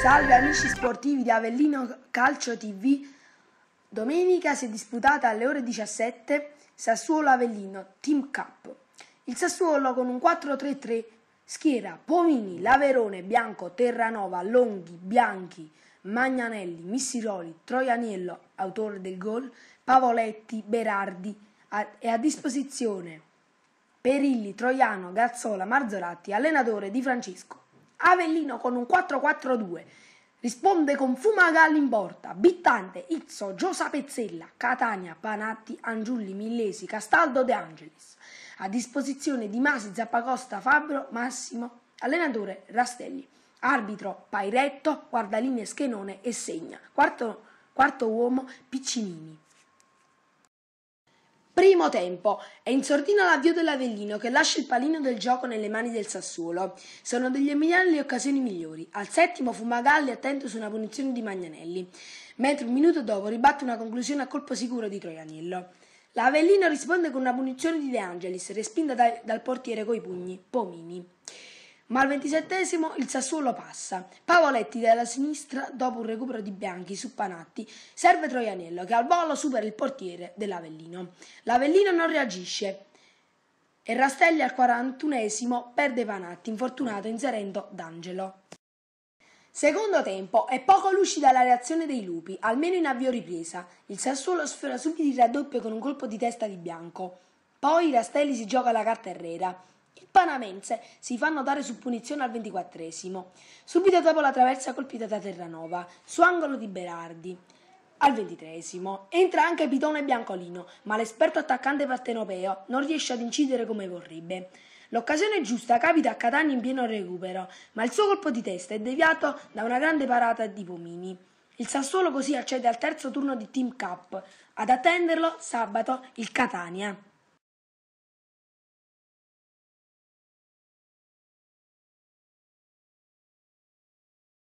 Salve amici sportivi di Avellino Calcio TV. Domenica si è disputata alle ore 17 Sassuolo-Avellino Team Cup. Il Sassuolo con un 4-3-3 schiera Pomini, Laverone, Bianco, Terranova, Longhi, Bianchi, Magnanelli, Missiroli, Troianiello, autore del gol, Pavoletti, Berardi e a disposizione Perilli, Troiano, Gazzola, Marzolatti, allenatore di Francesco. Avellino con un 4-4-2. Risponde con Fumagalli in porta, Bittante, Izzo, Giosa Pezzella, Catania, Panatti, Angiulli, Millesi, Castaldo De Angelis. A disposizione di Masi, Zappacosta, Fabbro, Massimo, allenatore Rastelli. Arbitro Pairetto, guardaline Schenone e segna. Quarto, quarto uomo Piccinini. Primo tempo. È in sordina l'avvio dell'Avellino che lascia il palino del gioco nelle mani del Sassuolo. Sono degli Emiliani le occasioni migliori. Al settimo Fumagalli attento su una punizione di Magnanelli, mentre un minuto dopo ribatte una conclusione a colpo sicuro di Troianillo. L'Avellino risponde con una punizione di De Angelis, respinta dal, dal portiere coi pugni, Pomini ma al ventisettesimo il Sassuolo passa. Pavoletti dalla sinistra dopo un recupero di Bianchi su Panatti serve Troianello che al volo supera il portiere dell'Avellino. L'Avellino non reagisce e Rastelli al 41 perde Panatti infortunato inserendo D'Angelo. Secondo tempo è poco lucida la reazione dei lupi, almeno in avvio ripresa. Il Sassuolo sfera subito il raddoppio con un colpo di testa di Bianco. Poi Rastelli si gioca la carta Herrera il Panamense si fa notare su punizione al ventiquattresimo, subito dopo la traversa colpita da Terranova, su angolo di Berardi. Al ventitresimo entra anche Pitone Biancolino, ma l'esperto attaccante partenopeo non riesce ad incidere come vorrebbe. L'occasione giusta capita a Catania in pieno recupero, ma il suo colpo di testa è deviato da una grande parata di Pomini. Il Sassuolo così accede al terzo turno di Team Cup, ad attenderlo sabato il Catania.